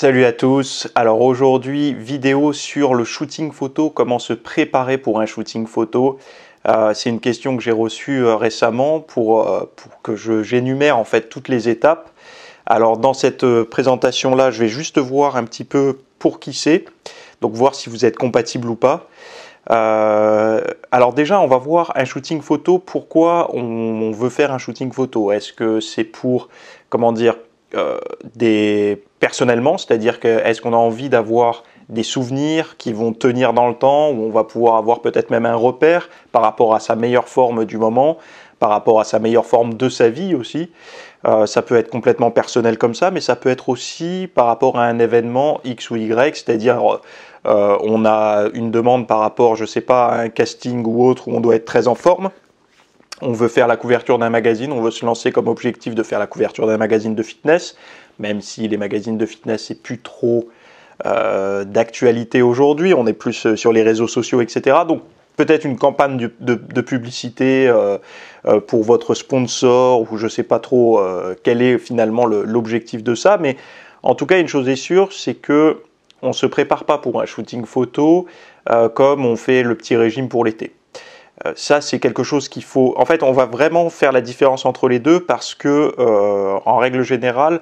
Salut à tous, alors aujourd'hui vidéo sur le shooting photo, comment se préparer pour un shooting photo. Euh, c'est une question que j'ai reçue euh, récemment pour, euh, pour que j'énumère en fait toutes les étapes. Alors dans cette présentation là, je vais juste voir un petit peu pour qui c'est, donc voir si vous êtes compatible ou pas. alors déjà, on va voir un shooting photo. Pourquoi on veut faire un shooting photo Est-ce que c'est pour, comment dire, euh, personnellement, c'est-à-dire que est-ce qu'on a envie d'avoir des souvenirs qui vont tenir dans le temps, où on va pouvoir avoir peut-être même un repère par rapport à sa meilleure forme du moment, par rapport à sa meilleure forme de sa vie aussi. Euh, ça peut être complètement personnel comme ça, mais ça peut être aussi par rapport à un événement X ou Y, c'est-à-dire euh, on a une demande par rapport, je sais pas, à un casting ou autre où on doit être très en forme on veut faire la couverture d'un magazine, on veut se lancer comme objectif de faire la couverture d'un magazine de fitness, même si les magazines de fitness, n'est plus trop euh, d'actualité aujourd'hui, on est plus euh, sur les réseaux sociaux, etc. Donc peut-être une campagne de, publicité euh, pour votre sponsor, ou je ne sais pas trop quel est finalement l'objectif de ça, mais en tout cas, une chose est sûre, c'est que on ne se prépare pas pour un shooting photo comme on fait le petit régime pour l'été. Euh, ça, c'est quelque chose qu'il faut. En fait, on va vraiment faire la différence entre les deux parce que, euh, en règle générale,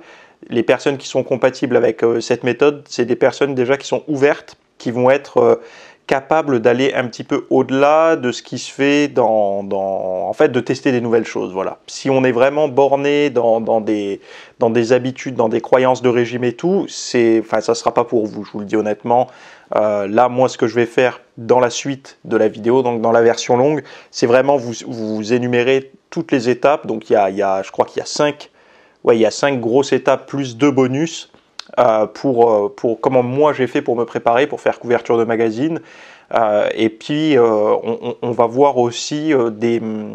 les personnes qui sont compatibles avec euh, cette méthode, c'est des personnes déjà qui sont ouvertes, qui vont être capable d'aller un petit peu au-delà de ce qui se fait dans, en fait, de tester des nouvelles choses. Voilà. Si on est vraiment borné dans, des, dans des habitudes, dans des croyances de régime et tout, c'est, enfin, ça sera pas pour vous. Je vous le dis honnêtement. Euh, là, moi, ce que je vais faire dans la suite de la vidéo, donc dans la version longue, c'est vraiment vous, vous énumérer toutes les étapes. Donc, il y a, y a je crois qu'il y a cinq, ouais, il y a cinq grosses étapes plus deux bonus. Euh, pour, euh, pour comment moi j'ai fait pour me préparer, pour faire couverture de magazine. Euh, et puis on, va voir aussi des, mm,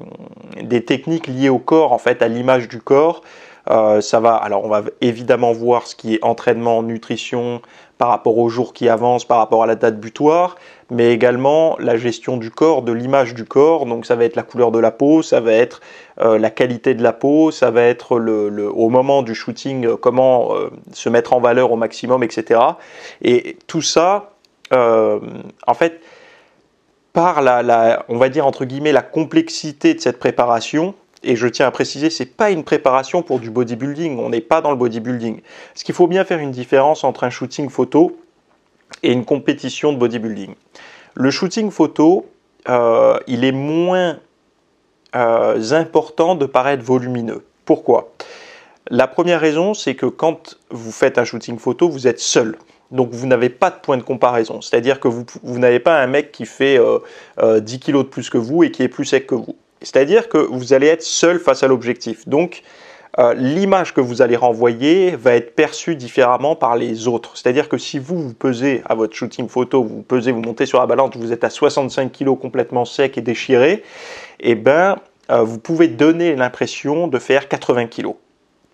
des techniques liées au corps, en fait, à l'image du corps. ça va, alors on va évidemment voir ce qui est entraînement, nutrition, par rapport au jour qui avance, par rapport à la date butoir, mais également la gestion du corps, de l'image du corps. Donc ça va être la couleur de la peau, ça va être euh, la qualité de la peau, ça va être le, au moment du shooting euh, comment euh, se mettre en valeur au maximum, etc. Et tout ça, en fait, par la, on va dire entre guillemets, la complexité de cette préparation, et je tiens à préciser, ce n'est pas une préparation pour du bodybuilding, on n'est pas dans le bodybuilding. Ce qu'il faut bien faire une différence entre un shooting photo et une compétition de bodybuilding. Le shooting photo, euh, il est moins euh, important de paraître volumineux. Pourquoi La première raison, c'est que quand vous faites un shooting photo, vous êtes seul. Donc vous n'avez pas de point de comparaison. C'est-à-dire que vous, n'avez pas un mec qui fait 10 euh, kg de plus que vous et qui est plus sec que vous. C'est-à-dire que vous allez être seul face à l'objectif. Donc, euh, l'image que vous allez renvoyer va être perçue différemment par les autres. C'est-à-dire que si vous, vous pesez à votre shooting photo, vous pesez, vous montez sur la balance, vous êtes à 65 kg complètement sec et déchiré, eh ben, euh, vous pouvez donner l'impression de faire 80 kg.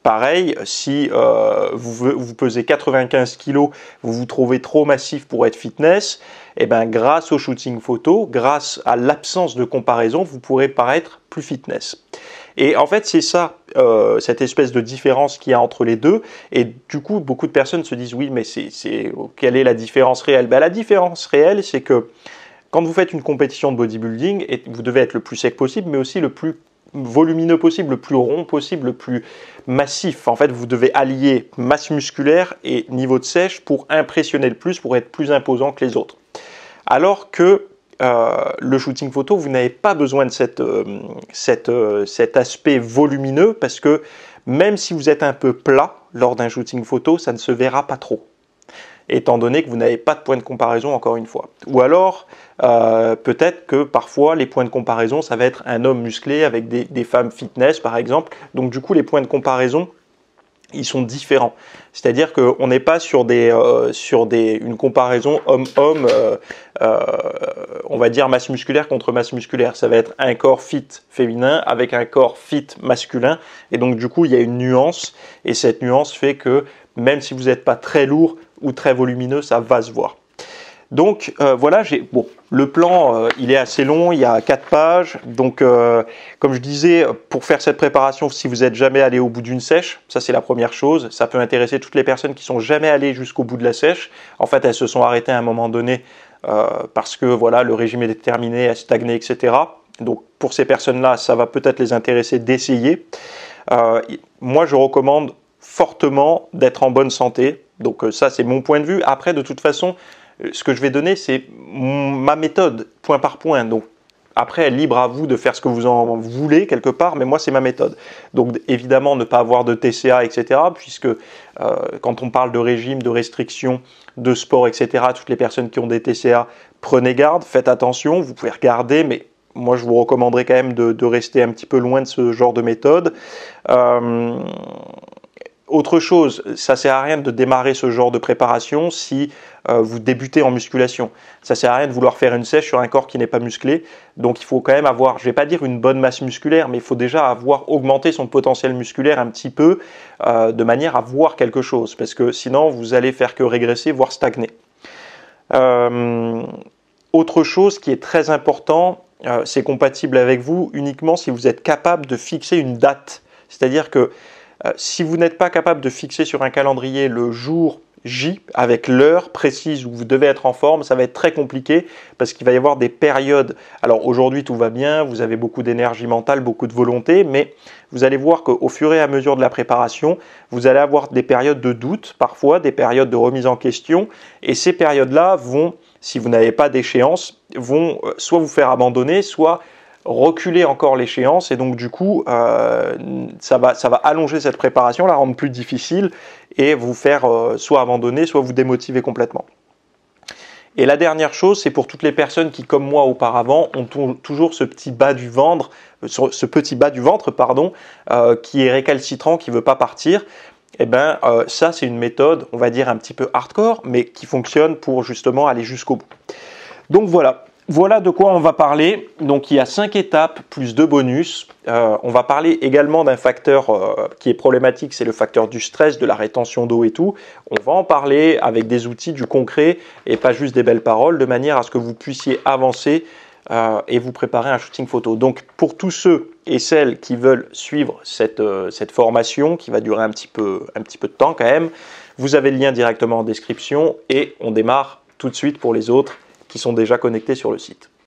Pareil, si euh, vous, vous, pesez 95 kg, vous vous trouvez trop massif pour être fitness, et eh ben, grâce au shooting photo, grâce à l'absence de comparaison, vous pourrez paraître plus fitness. Et en fait, c'est ça, euh, cette espèce de différence qu'il y a entre les deux. Et du coup, beaucoup de personnes se disent oui, mais c'est quelle est la différence réelle ben, La différence réelle, c'est que quand vous faites une compétition de bodybuilding, vous devez être le plus sec possible, mais aussi le plus volumineux possible, le plus rond possible, le plus massif. En fait, vous devez allier masse musculaire et niveau de sèche pour impressionner le plus, pour être plus imposant que les autres. Alors que euh, le shooting photo, vous n'avez pas besoin de cette, euh, euh, cet aspect volumineux parce que même si vous êtes un peu plat lors d'un shooting photo, ça ne se verra pas trop étant donné que vous n'avez pas de point de comparaison encore une fois. Ou alors, euh, peut-être que parfois les points de comparaison, ça va être un homme musclé avec des femmes fitness par exemple. Donc du coup, les points de comparaison ils sont différents. C'est-à-dire qu'on n'est pas euh, sur des une comparaison homme-homme, euh, euh, on va dire masse musculaire contre masse musculaire. Ça va être un corps fit féminin avec un corps fit masculin, et donc du coup il y a une nuance, et cette nuance fait que même si vous n'êtes pas très lourd ou très volumineux, ça va se voir. Donc euh, voilà, j'ai le plan, euh, il est assez long, il y a quatre pages. Donc euh, comme je disais, pour faire cette préparation, si vous n'êtes jamais allé au bout d'une sèche, ça c'est la première chose. Ça peut intéresser toutes les personnes qui sont jamais allées jusqu'au bout de la sèche. En fait, elles se sont arrêtées à un moment donné parce que voilà, le régime est déterminé, elle stagné, etc. Donc pour ces personnes-là, ça va peut-être les intéresser d'essayer. moi, je recommande fortement d'être en bonne santé. Donc ça, c'est mon point de vue. Après, de toute façon, euh, ce que je vais donner, c'est ma méthode, point par point. Donc, après, libre à vous de faire ce que vous en voulez quelque part, mais moi, c'est ma méthode. Donc, évidemment, ne pas avoir de TCA, etc., puisque euh, quand on parle de régime, de restriction, de sport, etc., toutes les personnes qui ont des TCA, prenez garde, faites attention, vous pouvez regarder, mais moi, je vous recommanderais quand même de, rester un petit peu loin de ce genre de méthode. Euh, autre chose, ça sert à rien de démarrer ce genre de préparation si euh, vous débutez en musculation. Ça sert à rien de vouloir faire une sèche sur un corps qui n'est pas musclé. Donc il faut quand même avoir, je vais pas dire une bonne masse musculaire, mais il faut déjà avoir augmenté son potentiel musculaire un petit peu euh, de manière à voir quelque chose, parce que sinon vous allez faire que régresser, voire stagner. Euh, autre chose qui est très important, c'est compatible avec vous uniquement si vous êtes capable de fixer une date. C'est-à-dire que si vous n'êtes pas capable de fixer sur un calendrier le jour J, avec l'heure précise où vous devez être en forme, ça va être très compliqué parce qu'il va y avoir des périodes. Alors aujourd'hui tout va bien, vous avez beaucoup d'énergie mentale, beaucoup de volonté, mais vous allez voir qu'au fur et à mesure de la préparation, vous allez avoir des périodes de doute, parfois des périodes de remise en question, et ces périodes-là vont, si vous n'avez pas d'échéance, vont euh, soit vous faire abandonner, soit reculer encore l'échéance et donc du coup euh, ça, va, ça va allonger cette préparation, la rendre plus difficile et vous faire euh, soit abandonner, soit vous démotiver complètement. Et la dernière chose, c'est pour toutes les personnes qui, comme moi auparavant, ont toujours ce petit bas du ventre, euh, ce petit bas du ventre, pardon, qui est récalcitrant, qui ne veut pas partir. Et eh bien, ça, c'est une méthode, on va dire, un petit peu hardcore, mais qui fonctionne pour justement aller jusqu'au bout. Donc voilà, voilà de quoi on va parler. Donc il y a cinq étapes plus deux bonus. Euh, on va parler également d'un facteur euh, qui est problématique, c'est le facteur du stress, de la rétention d'eau et tout. On va en parler avec des outils du concret et pas juste des belles paroles, de manière à ce que vous puissiez avancer euh, et vous préparer un shooting photo. Donc pour tous ceux et celles qui veulent suivre cette, cette formation, qui va durer un petit, peu, un petit peu de temps quand même, vous avez le lien directement en description et on démarre tout de suite pour les autres qui sont déjà connectés sur le site.